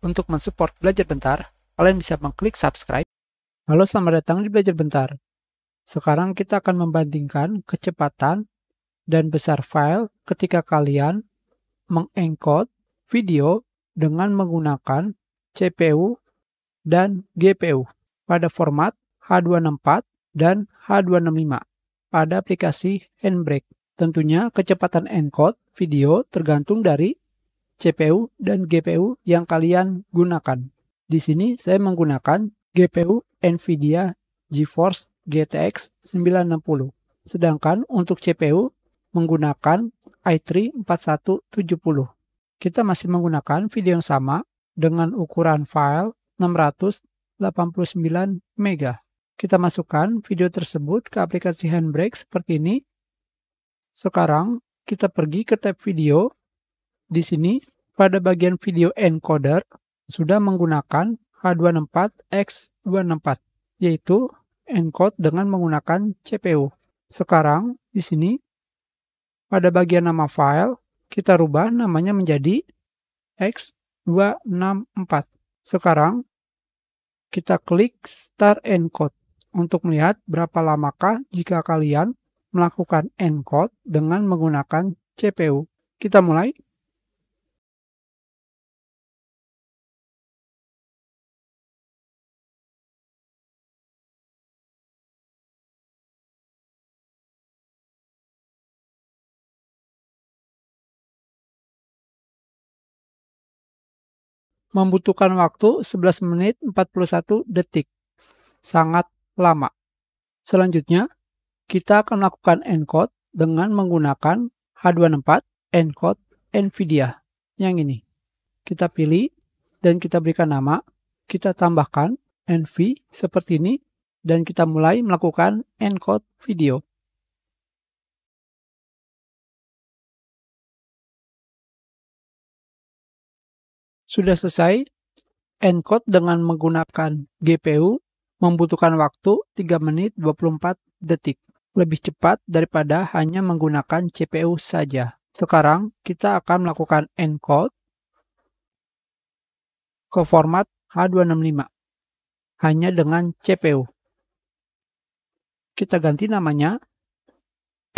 Untuk mensupport Belajar Bentar, kalian bisa mengklik subscribe. Halo, selamat datang di Belajar Bentar. Sekarang kita akan membandingkan kecepatan dan besar file ketika kalian mengencode video dengan menggunakan CPU dan GPU pada format H264 dan H265 pada aplikasi Handbrake. Tentunya kecepatan encode video tergantung dari CPU, dan GPU yang kalian gunakan. Di sini saya menggunakan GPU NVIDIA GeForce GTX 960. Sedangkan untuk CPU menggunakan i3-4170. Kita masih menggunakan video yang sama dengan ukuran file 689 MB. Kita masukkan video tersebut ke aplikasi Handbrake seperti ini. Sekarang kita pergi ke tab video di sini pada bagian video encoder sudah menggunakan H264X264 yaitu encode dengan menggunakan CPU. Sekarang di sini pada bagian nama file kita rubah namanya menjadi X264. Sekarang kita klik start encode untuk melihat berapa lamakah jika kalian melakukan encode dengan menggunakan CPU. Kita mulai. membutuhkan waktu 11 menit 41 detik. Sangat lama. Selanjutnya, kita akan melakukan encode dengan menggunakan H264 encode NVIDIA yang ini. Kita pilih dan kita berikan nama, kita tambahkan NV seperti ini, dan kita mulai melakukan encode video. sudah selesai. Encode dengan menggunakan GPU membutuhkan waktu 3 menit 24 detik, lebih cepat daripada hanya menggunakan CPU saja. Sekarang kita akan melakukan encode ke format H265 hanya dengan CPU. Kita ganti namanya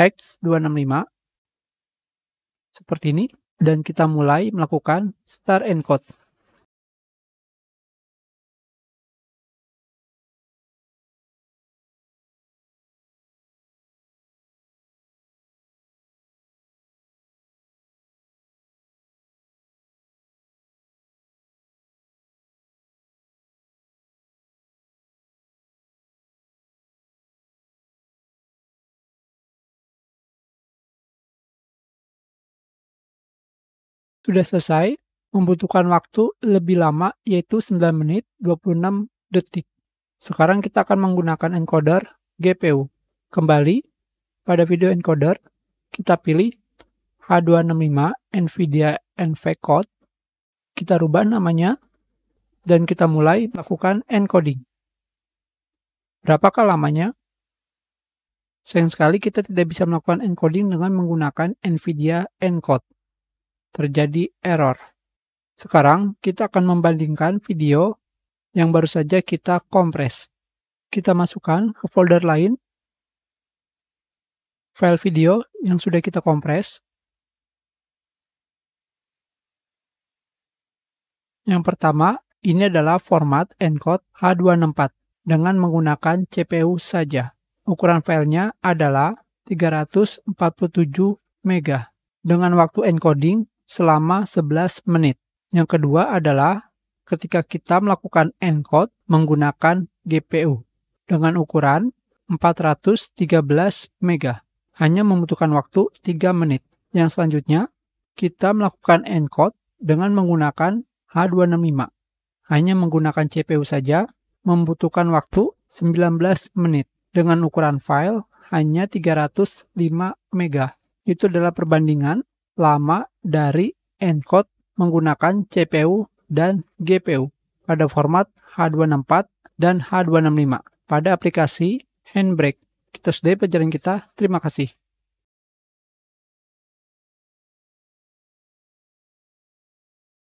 X265 seperti ini dan kita mulai melakukan start encode. sudah selesai membutuhkan waktu lebih lama yaitu 9 menit 26 detik. Sekarang kita akan menggunakan encoder GPU. Kembali pada video encoder, kita pilih H265 NVIDIA NVCode. Kita rubah namanya dan kita mulai melakukan encoding. Berapakah lamanya? Sayang sekali kita tidak bisa melakukan encoding dengan menggunakan NVIDIA Encode terjadi error. Sekarang kita akan membandingkan video yang baru saja kita kompres. Kita masukkan ke folder lain, file video yang sudah kita kompres. Yang pertama, ini adalah format encode H264 dengan menggunakan CPU saja. Ukuran filenya adalah 347 MB. Dengan waktu encoding selama 11 menit. Yang kedua adalah ketika kita melakukan encode menggunakan GPU dengan ukuran 413 MB. Hanya membutuhkan waktu 3 menit. Yang selanjutnya, kita melakukan encode dengan menggunakan H265. Hanya menggunakan CPU saja membutuhkan waktu 19 menit dengan ukuran file hanya 305 MB. Itu adalah perbandingan lama dari encode menggunakan CPU dan GPU pada format H264 dan H265 pada aplikasi Handbrake. Kita sudahi pelajaran kita. Terima kasih.